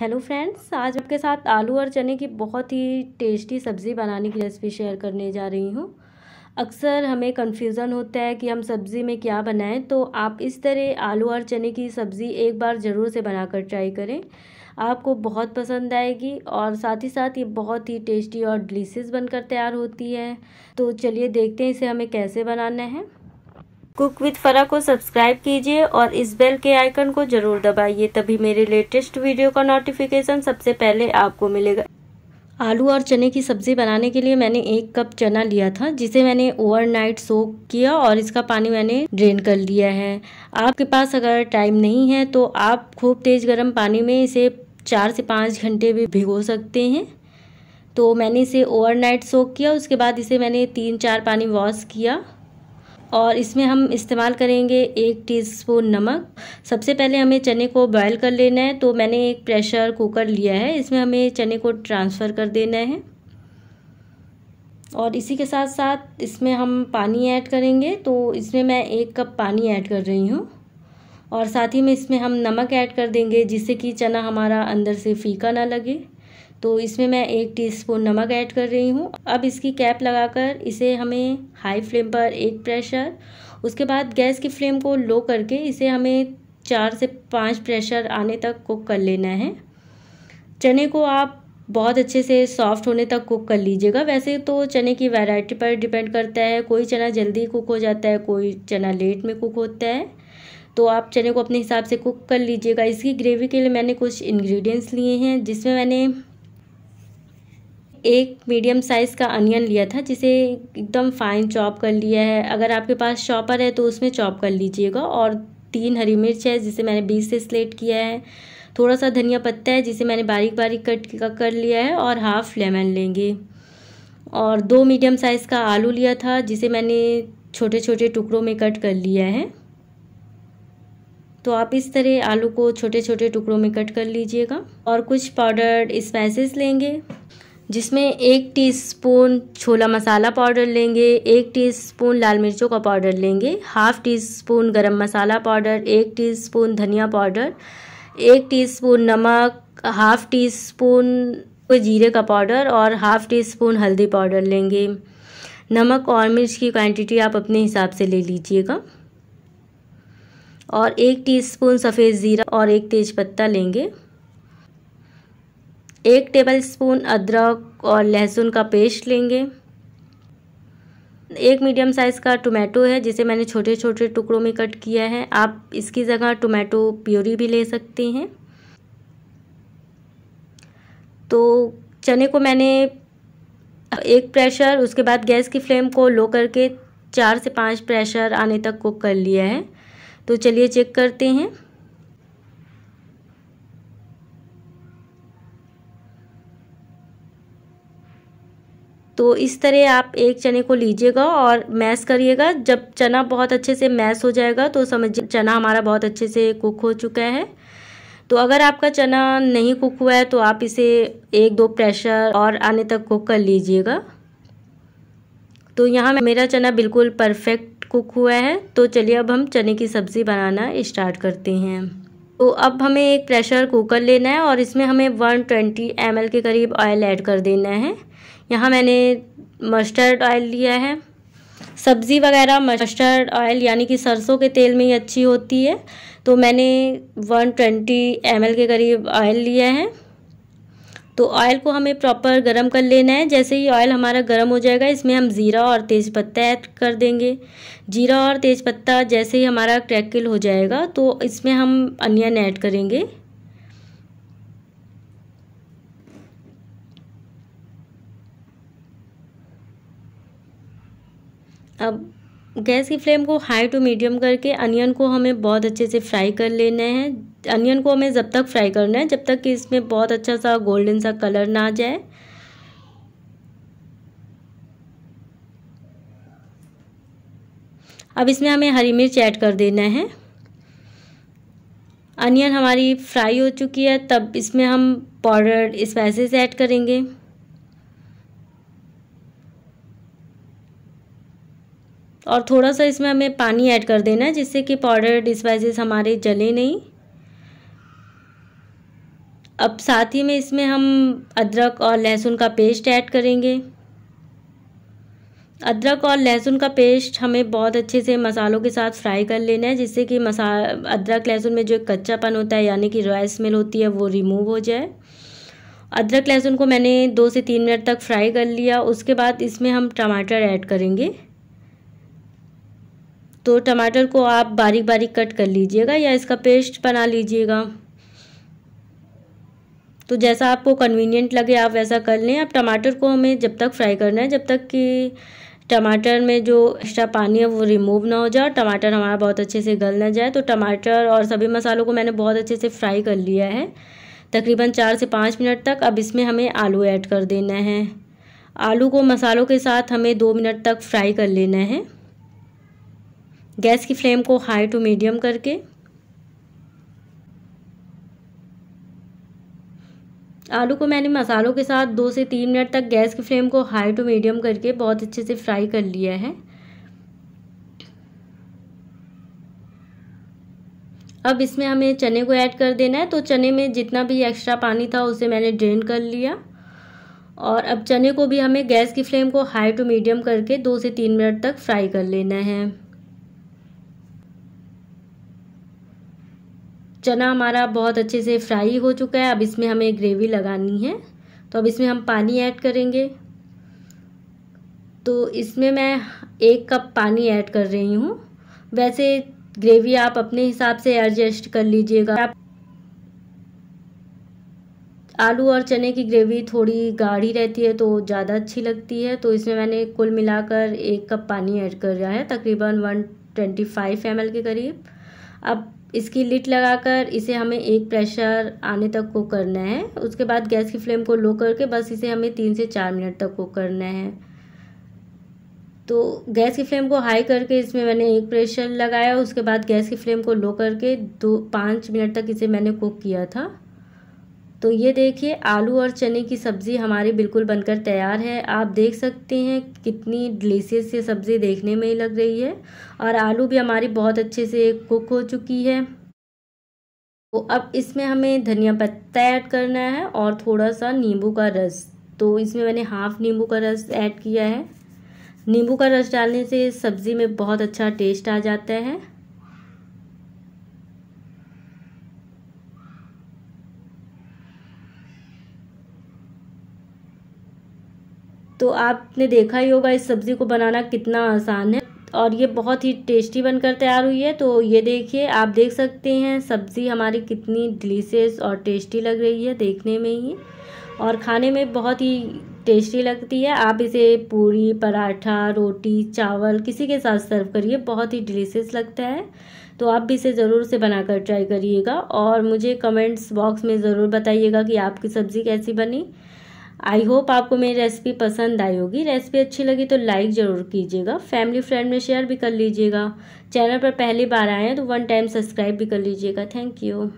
hello friends आज आपके साथ आलू और चने की बहुत ही टेस्टी सब्ज़ी बनाने की रेसिपी शेयर करने जा रही हूँ अक्सर हमें कन्फ्यूज़न होता है कि हम सब्ज़ी में क्या बनाएं तो आप इस तरह आलू और चने की सब्ज़ी एक बार ज़रूर से बनाकर ट्राई करें आपको बहुत पसंद आएगी और साथ ही साथ ये बहुत ही टेस्टी और डिलीशियस बनकर तैयार होती है तो चलिए देखते हैं इसे हमें कैसे बनाना है कुक विद फरा को सब्सक्राइब कीजिए और इस बेल के आइकन को जरूर दबाइए तभी मेरे लेटेस्ट वीडियो का नोटिफिकेशन सबसे पहले आपको मिलेगा आलू और चने की सब्ज़ी बनाने के लिए मैंने एक कप चना लिया था जिसे मैंने ओवरनाइट सोक किया और इसका पानी मैंने ड्रेन कर लिया है आपके पास अगर टाइम नहीं है तो आप खूब तेज़ गर्म पानी में इसे चार से पाँच घंटे भी भिगो सकते हैं तो मैंने इसे ओवरनाइट सोक किया उसके बाद इसे मैंने तीन चार पानी वॉश किया और इसमें हम इस्तेमाल करेंगे एक टीस्पून नमक सबसे पहले हमें चने को बॉयल कर लेना है तो मैंने एक प्रेशर कुकर लिया है इसमें हमें चने को ट्रांसफ़र कर देना है और इसी के साथ साथ इसमें हम पानी ऐड करेंगे तो इसमें मैं एक कप पानी ऐड कर रही हूँ और साथ ही में इसमें हम नमक ऐड कर देंगे जिससे कि चना हमारा अंदर से फीका ना लगे तो इसमें मैं एक टीस्पून नमक ऐड कर रही हूँ अब इसकी कैप लगाकर इसे हमें हाई फ्लेम पर एक प्रेशर उसके बाद गैस की फ्लेम को लो करके इसे हमें चार से पाँच प्रेशर आने तक कुक कर लेना है चने को आप बहुत अच्छे से सॉफ्ट होने तक कुक कर लीजिएगा वैसे तो चने की वैरायटी पर डिपेंड करता है कोई चना जल्दी कुक हो जाता है कोई चना लेट में कुक होता है तो आप चने को अपने हिसाब से कुक कर लीजिएगा इसकी ग्रेवी के लिए मैंने कुछ इंग्रेडिएंट्स लिए हैं जिसमें मैंने एक मीडियम साइज़ का अनियन लिया था जिसे एकदम फाइन चॉप कर लिया है अगर आपके पास चॉपर है तो उसमें चॉप कर लीजिएगा और तीन हरी मिर्च है जिसे मैंने बीस से स्लेट किया है थोड़ा सा धनिया पत्ता है जिसे मैंने बारीक बारीक कट कर लिया है और हाफ लेमन लेंगे और दो मीडियम साइज़ का आलू लिया था जिसे मैंने छोटे छोटे टुकड़ों में कट कर लिया है तो आप इस तरह आलू को छोटे छोटे टुकड़ों में कट कर लीजिएगा और कुछ पाउडर्ड स्पाइसेस लेंगे जिसमें एक टीस्पून छोला मसाला पाउडर लेंगे एक टीस्पून लाल मिर्चों का पाउडर लेंगे half teaspoon garam masala powder एक टीस्पून धनिया पाउडर एक टीस्पून नमक हाफ़ टी स्पून जीरे का पाउडर और हाफ़ टी स्पून हल्दी पाउडर लेंगे नमक और मिर्च की क्वांटिटी आप अपने हिसाब से ले लीजिएगा और एक टीस्पून सफ़ेद ज़ीरा और एक तेज़पत्ता लेंगे एक टेबलस्पून अदरक और लहसुन का पेस्ट लेंगे एक मीडियम साइज़ का टोमेटो है जिसे मैंने छोटे छोटे टुकड़ों में कट किया है आप इसकी जगह टोमेटो प्योरी भी ले सकते हैं तो चने को मैंने एक प्रेशर उसके बाद गैस की फ्लेम को लो करके चार से पाँच प्रेशर आने तक कुक कर लिया है तो चलिए चेक करते हैं तो इस तरह आप एक चने को लीजिएगा और मैश करिएगा जब चना बहुत अच्छे से मैश हो जाएगा तो समझिए चना हमारा बहुत अच्छे से कुक हो चुका है तो अगर आपका चना नहीं कुक हुआ है तो आप इसे एक दो प्रेशर और आने तक कुक कर लीजिएगा तो यहाँ मेरा चना बिल्कुल परफेक्ट कुक हुआ है तो चलिए अब हम चने की सब्ज़ी बनाना स्टार्ट करते हैं तो अब हमें एक प्रेशर कुकर लेना है और इसमें हमें वन ट्वेंटी एम के करीब ऑयल ऐड कर देना है यहाँ मैंने मस्टर्ड ऑयल लिया है सब्ज़ी वगैरह मस्टर्ड ऑयल यानी कि सरसों के तेल में ही अच्छी होती है तो मैंने वन ट्वेंटी एम के करीब ऑयल लिया है तो ऑयल को हमें प्रॉपर गर्म कर लेना है जैसे ही ऑयल हमारा गर्म हो जाएगा इसमें हम ज़ीरा और तेज़पत्ता ऐड कर देंगे जीरा और तेज़पत्ता जैसे ही हमारा क्रैकल हो जाएगा तो इसमें हम अनियन ऐड करेंगे अब गैस की फ्लेम को हाई टू मीडियम करके अनियन को हमें बहुत अच्छे से फ्राई कर लेना है अनियन को हमें जब तक फ्राई करना है जब तक कि इसमें बहुत अच्छा सा गोल्डन सा कलर ना आ जाए अब इसमें हमें हरी मिर्च ऐड कर देना है अनियन हमारी फ्राई हो चुकी है तब इसमें हम पाउडर स्पाइसेस ऐड करेंगे और थोड़ा सा इसमें हमें पानी ऐड कर देना है जिससे कि पाउडर स्पाइसेस हमारे जले नहीं अब साथ ही में इसमें हम अदरक और लहसुन का पेस्ट ऐड करेंगे अदरक और लहसुन का पेस्ट हमें बहुत अच्छे से मसालों के साथ फ्राई कर लेना है जिससे कि मसा अदरक लहसुन में जो कच्चापन होता है यानी कि रॉय स्मेल होती है वो रिमूव हो जाए अदरक लहसुन को मैंने दो से तीन मिनट तक फ्राई कर लिया उसके बाद इसमें हम टमाटर ऐड करेंगे तो टमाटर को आप बारीक बारीक कट कर लीजिएगा या इसका पेस्ट बना लीजिएगा तो जैसा आपको कन्वीनियंट लगे आप वैसा कर लें अब टमाटर को हमें जब तक फ्राई करना है जब तक कि टमाटर में जो एक्स्ट्रा पानी है वो रिमूव ना हो जाए और टमाटर हमारा बहुत अच्छे से गल ना जाए तो टमाटर और सभी मसालों को मैंने बहुत अच्छे से फ्राई कर लिया है तकरीबन चार से पाँच मिनट तक अब इसमें हमें आलू ऐड कर देना है आलू को मसालों के साथ हमें दो मिनट तक फ्राई कर लेना है गैस की फ्लेम को हाई टू मीडियम करके आलू को मैंने मसालों के साथ दो से तीन मिनट तक गैस की फ्लेम को हाई टू मीडियम करके बहुत अच्छे से फ्राई कर लिया है अब इसमें हमें चने को ऐड कर देना है तो चने में जितना भी एक्स्ट्रा पानी था उसे मैंने ड्रेन कर लिया और अब चने को भी हमें गैस की फ्लेम को हाई टू मीडियम करके दो से तीन मिनट तक फ्राई कर लेना है चना हमारा बहुत अच्छे से फ्राई हो चुका है अब इसमें हमें ग्रेवी लगानी है तो अब इसमें हम पानी ऐड करेंगे तो इसमें मैं एक कप पानी ऐड कर रही हूँ वैसे ग्रेवी आप अपने हिसाब से एडजस्ट कर लीजिएगा आप आलू और चने की ग्रेवी थोड़ी गाढ़ी रहती है तो ज़्यादा अच्छी लगती है तो इसमें मैंने कुल मिलाकर एक कप पानी ऐड कर रहा है तकरीबन वन ट्वेंटी फाइव एम के करीब अब इसकी लिट लगाकर इसे हमें एक प्रेशर आने तक कुक करना है उसके बाद गैस की फ्लेम को लो करके बस इसे हमें तीन से चार मिनट तक कुक करना है तो गैस की फ्लेम को हाई करके इसमें मैंने एक प्रेशर लगाया उसके बाद गैस की फ्लेम को लो करके दो पाँच मिनट तक इसे मैंने कुक किया था तो ये देखिए आलू और चने की सब्ज़ी हमारी बिल्कुल बनकर तैयार है आप देख सकते हैं कितनी डिलीशियस ये सब्ज़ी देखने में ही लग रही है और आलू भी हमारी बहुत अच्छे से कुक हो चुकी है तो अब इसमें हमें धनिया पत्ता ऐड करना है और थोड़ा सा नींबू का रस तो इसमें मैंने हाफ़ नींबू का रस ऐड किया है नींबू का रस डालने से सब्ज़ी में बहुत अच्छा टेस्ट आ जाता है तो आपने देखा ही होगा इस सब्ज़ी को बनाना कितना आसान है और ये बहुत ही टेस्टी बनकर तैयार हुई है तो ये देखिए आप देख सकते हैं सब्ज़ी हमारी कितनी डिलीशियस और टेस्टी लग रही है देखने में ही और खाने में बहुत ही टेस्टी लगती है आप इसे पूरी पराठा रोटी चावल किसी के साथ सर्व करिए बहुत ही डिलीशियस लगता है तो आप भी इसे ज़रूर से बनाकर ट्राई करिएगा और मुझे कमेंट्स बॉक्स में ज़रूर बताइएगा कि आपकी सब्ज़ी कैसी बनी आई होप आपको मेरी रेसिपी पसंद आई होगी रेसिपी अच्छी लगी तो लाइक ज़रूर कीजिएगा फैमिली फ्रेंड में शेयर भी कर लीजिएगा चैनल पर पहली बार आए हैं तो वन टाइम सब्सक्राइब भी कर लीजिएगा थैंक यू